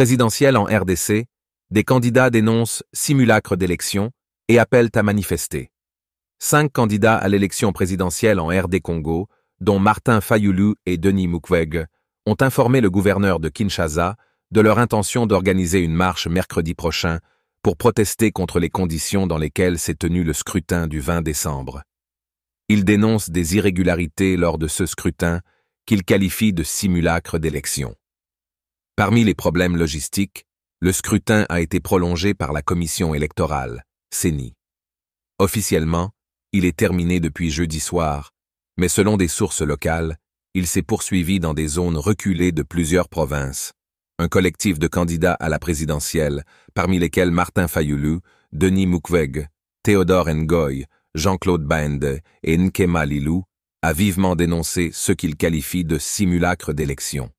présidentielle en RDC, des candidats dénoncent simulacre d'élection et appellent à manifester. Cinq candidats à l'élection présidentielle en RD Congo, dont Martin Fayoulou et Denis Mukwege, ont informé le gouverneur de Kinshasa de leur intention d'organiser une marche mercredi prochain pour protester contre les conditions dans lesquelles s'est tenu le scrutin du 20 décembre. Ils dénoncent des irrégularités lors de ce scrutin qu'ils qualifient de simulacre d'élection. Parmi les problèmes logistiques, le scrutin a été prolongé par la commission électorale, CENI. Officiellement, il est terminé depuis jeudi soir, mais selon des sources locales, il s'est poursuivi dans des zones reculées de plusieurs provinces. Un collectif de candidats à la présidentielle, parmi lesquels Martin Fayoulou, Denis Mukwege, Théodore Ngoy, Jean-Claude Bende et Nkema Lilou, a vivement dénoncé ce qu'il qualifie de simulacre d'élection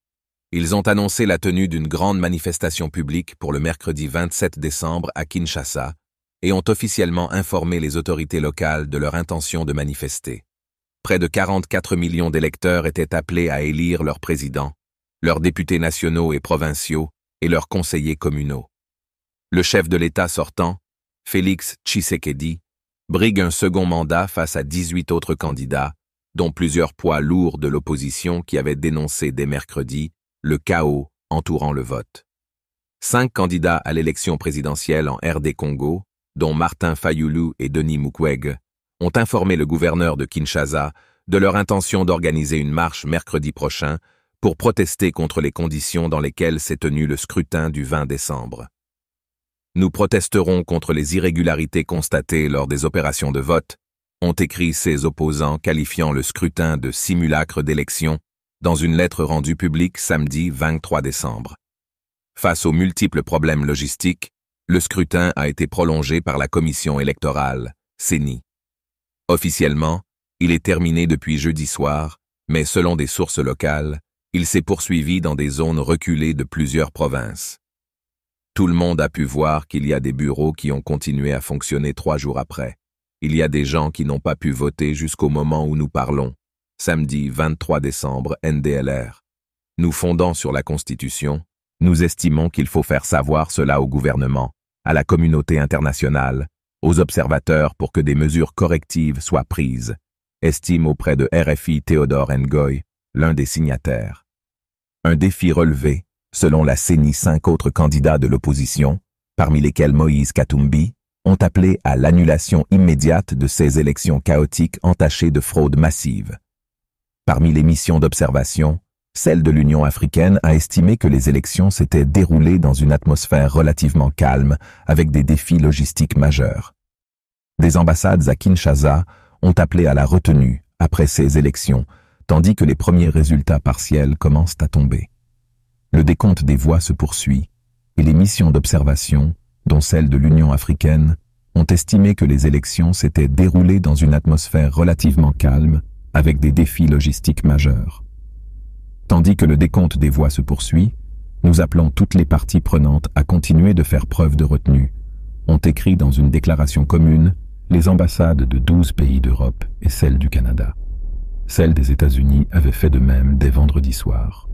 ils ont annoncé la tenue d'une grande manifestation publique pour le mercredi 27 décembre à Kinshasa et ont officiellement informé les autorités locales de leur intention de manifester. Près de 44 millions d'électeurs étaient appelés à élire leur président, leurs députés nationaux et provinciaux et leurs conseillers communaux. Le chef de l'État sortant, Félix Tshisekedi, brigue un second mandat face à 18 autres candidats, dont plusieurs poids lourds de l'opposition qui avaient dénoncé dès mercredi le chaos entourant le vote. Cinq candidats à l'élection présidentielle en RD Congo, dont Martin Fayoulou et Denis Mukwege, ont informé le gouverneur de Kinshasa de leur intention d'organiser une marche mercredi prochain pour protester contre les conditions dans lesquelles s'est tenu le scrutin du 20 décembre. Nous protesterons contre les irrégularités constatées lors des opérations de vote, ont écrit ses opposants qualifiant le scrutin de simulacre d'élection dans une lettre rendue publique samedi 23 décembre. Face aux multiples problèmes logistiques, le scrutin a été prolongé par la commission électorale, CENI. Officiellement, il est terminé depuis jeudi soir, mais selon des sources locales, il s'est poursuivi dans des zones reculées de plusieurs provinces. Tout le monde a pu voir qu'il y a des bureaux qui ont continué à fonctionner trois jours après. Il y a des gens qui n'ont pas pu voter jusqu'au moment où nous parlons, samedi 23 décembre NDLR. Nous fondant sur la Constitution, nous estimons qu'il faut faire savoir cela au gouvernement, à la communauté internationale, aux observateurs pour que des mesures correctives soient prises, estime auprès de RFI Théodore Ngoy, l'un des signataires. Un défi relevé, selon la CENI, cinq autres candidats de l'opposition, parmi lesquels Moïse Katumbi, ont appelé à l'annulation immédiate de ces élections chaotiques entachées de fraude massive. Parmi les missions d'observation, celle de l'Union africaine a estimé que les élections s'étaient déroulées dans une atmosphère relativement calme, avec des défis logistiques majeurs. Des ambassades à Kinshasa ont appelé à la retenue après ces élections, tandis que les premiers résultats partiels commencent à tomber. Le décompte des voix se poursuit, et les missions d'observation, dont celle de l'Union africaine, ont estimé que les élections s'étaient déroulées dans une atmosphère relativement calme, avec des défis logistiques majeurs. Tandis que le décompte des voix se poursuit, nous appelons toutes les parties prenantes à continuer de faire preuve de retenue, ont écrit dans une déclaration commune les ambassades de 12 pays d'Europe et celle du Canada. Celle des États-Unis avait fait de même dès vendredi soir.